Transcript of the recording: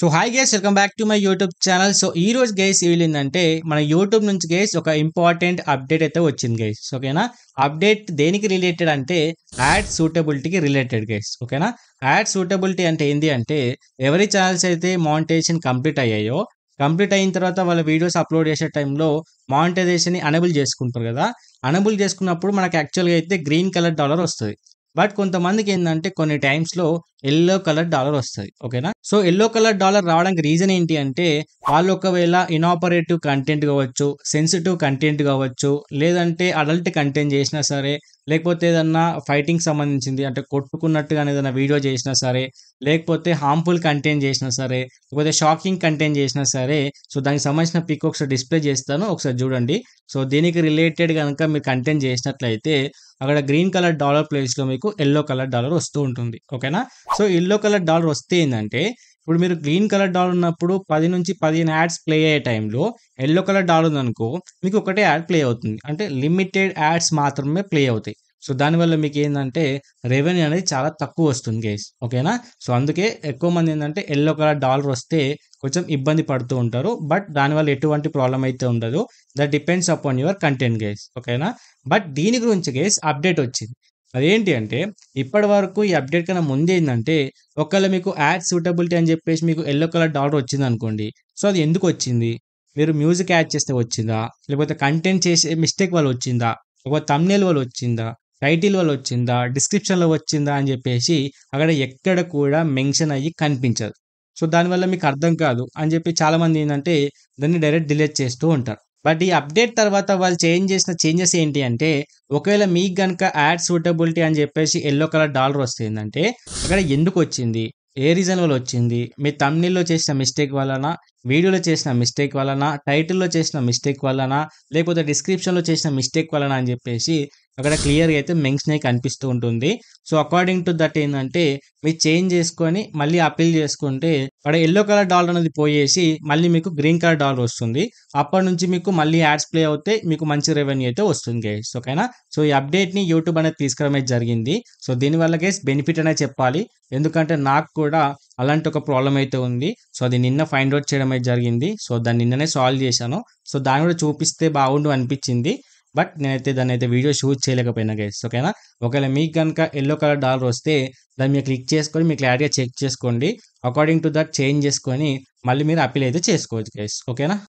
so hi guys welcome back to my YouTube channel so ఈ రోజు guys ఏంటంటే మన యూట్యూబ్ నుంచి గైస్ ఒక ఇంపార్టెంట్ అప్డేట్ అయితే వచ్చింది గైస్ ఓకేనా అప్డేట్ దేనికి రిలేటెడ్ అంటే యాడ్ సూటబిలిటీకి రిలేటెడ్ గైస్ ఓకేనా యాడ్ సూటబిలిటీ అంటే ఏంటి అంటే ఎవరి ఛానల్స్ అయితే మానిటైజేషన్ కంప్లీట్ అయ్యాయో కంప్లీట్ అయిన తర్వాత వాళ్ళ వీడియోస్ అప్లోడ్ చేసే టైంలో మానిటైజేషన్ని అనబుల్ చేసుకుంటారు కదా అనబుల్ చేసుకున్నప్పుడు మనకు యాక్చువల్గా అయితే గ్రీన్ కలర్ డాలర్ వస్తుంది బట్ కొంతమందికి ఏంటంటే కొన్ని టైమ్స్లో ఎల్లో కలర్ డాలర్ వస్తుంది ఓకేనా సో ఎల్లో కలర్ డాలర్ రావడానికి రీజన్ ఏంటి అంటే వాళ్ళు ఒకవేళ ఇనాపరేటివ్ కంటెంట్ కావచ్చు సెన్సిటివ్ కంటెంట్ కావచ్చు లేదంటే అడల్ట్ కంటెంట్ చేసినా సరే లేకపోతే ఏదన్నా ఫైటింగ్ సంబంధించింది అంటే కొట్టుకున్నట్టుగా ఏదైనా వీడియో చేసినా సరే లేకపోతే హార్మ్ఫుల్ కంటెంట్ చేసినా సరే లేకపోతే షాకింగ్ కంటెంట్ చేసినా సరే సో దానికి సంబంధించిన పిక్ ఒకసారి డిస్ప్లే చేస్తాను ఒకసారి చూడండి సో దీనికి రిలేటెడ్ కనుక మీరు కంటెంట్ చేసినట్లయితే అక్కడ గ్రీన్ కలర్ డాలర్ ప్లేస్లో మీకు ఎల్లో కలర్ డాలర్ వస్తూ ఉంటుంది ఓకేనా సో ఎల్లో కలర్ డాలర్ వస్తే ఏంటంటే ఇప్పుడు మీరు గ్రీన్ కలర్ డాలర్ ఉన్నప్పుడు పది నుంచి పదిహేను యాడ్స్ ప్లే అయ్యే టైంలో ఎల్లో కలర్ డాలర్ ఉందనుకో మీకు ఒకటే యాడ్ ప్లే అవుతుంది అంటే లిమిటెడ్ యాడ్స్ మాత్రమే ప్లే అవుతాయి సో దానివల్ల మీకు ఏంటంటే రెవెన్యూ అనేది చాలా తక్కువ వస్తుంది గేస్ ఓకేనా సో అందుకే ఎక్కువ మంది ఏంటంటే ఎల్లో కలర్ డాలర్ వస్తే కొంచెం ఇబ్బంది పడుతూ ఉంటారు బట్ దానివల్ల ఎటువంటి ప్రాబ్లం అయితే ఉండదు that depends upon your content guys ఓకేనా బట్ దీని గురించి గేస్ అప్డేట్ వచ్చింది అదేంటి అంటే ఇప్పటి వరకు ఈ అప్డేట్ కన్నా ముందు ఏంటంటే ఒకవేళ మీకు యాడ్ సూటబిలిటీ అని చెప్పేసి మీకు ఎల్లో కలర్ డాలర్ వచ్చింది అనుకోండి సో అది ఎందుకు వచ్చింది మీరు మ్యూజిక్ యాడ్ చేస్తే వచ్చిందా లేకపోతే కంటెంట్ చేసే మిస్టేక్ వల్ల వచ్చిందా లేకపోతే తమ్నేల్ వల్ల వచ్చిందా టైటిల్ వల్ల వచ్చిందా డిస్క్రిప్షన్లో వచ్చిందా అని చెప్పేసి అక్కడ ఎక్కడ కూడా మెన్షన్ అయ్యి కనిపించదు సో దానివల్ల మీకు అర్థం కాదు అని చెప్పి చాలామంది ఏంటంటే దాన్ని డైరెక్ట్ డిలీట్ చేస్తూ ఉంటారు బట్ ఈ అప్డేట్ తర్వాత వాళ్ళు చేంజ్ చేసిన చేంజెస్ ఏంటి అంటే ఒకవేళ మీకు కనుక యాడ్ సూటబిలిటీ అని చెప్పేసి ఎల్లో కలర్ డాలర్ వస్తుందంటే అక్కడ ఎందుకు వచ్చింది ఏ రీజన్ వల్ల వచ్చింది మీ తమ్నిల్లో చేసిన మిస్టేక్ వలన వీడియోలో చేసిన మిస్టేక్ వలన టైటిల్లో చేసిన మిస్టేక్ వలన లేకపోతే డిస్క్రిప్షన్లో చేసిన మిస్టేక్ వలన అని చెప్పేసి అక్కడ క్లియర్గా అయితే నే కనిపిస్తూ ఉంటుంది సో అకార్డింగ్ టు దట్ ఏంటంటే మీరు చేంజ్ చేసుకొని మళ్ళీ అప్పీల్ చేసుకుంటే అక్కడ ఎల్లో కలర్ డాలర్ అనేది పోయేసి మళ్ళీ మీకు గ్రీన్ కలర్ డాలర్ వస్తుంది అప్పటి నుంచి మీకు మళ్ళీ యాడ్స్ ప్లే అవుతే మీకు మంచి రెవెన్యూ అయితే వస్తుంది గైస్ ఓకేనా సో ఈ అప్డేట్ని యూట్యూబ్ అనేది తీసుకురావడం జరిగింది సో దీని వల్ల గైస్ బెనిఫిట్ అనే చెప్పాలి ఎందుకంటే నాకు కూడా అలాంటి ఒక ప్రాబ్లం అయితే ఉంది సో అది నిన్న ఫైండ్ అవుట్ చేయడం అయితే జరిగింది సో దాన్ని నిన్ననే సాల్వ్ చేశాను సో దాన్ని కూడా చూపిస్తే బాగుండు అనిపించింది బట్ నేనైతే దాన్ని అయితే వీడియో షూట్ చేయలేకపోయినా గైస్ ఓకేనా ఒకవేళ మీకు కనుక ఎల్లో కలర్ డాలర్ వస్తే దాన్ని మీరు క్లిక్ చేసుకొని మీరు క్లారిటీగా చెక్ చేసుకోండి అకార్డింగ్ టు దట్ చేంజ్ చేసుకొని మళ్ళీ మీరు అప్పీల్ అయితే చేసుకోవచ్చు గైస్ ఓకేనా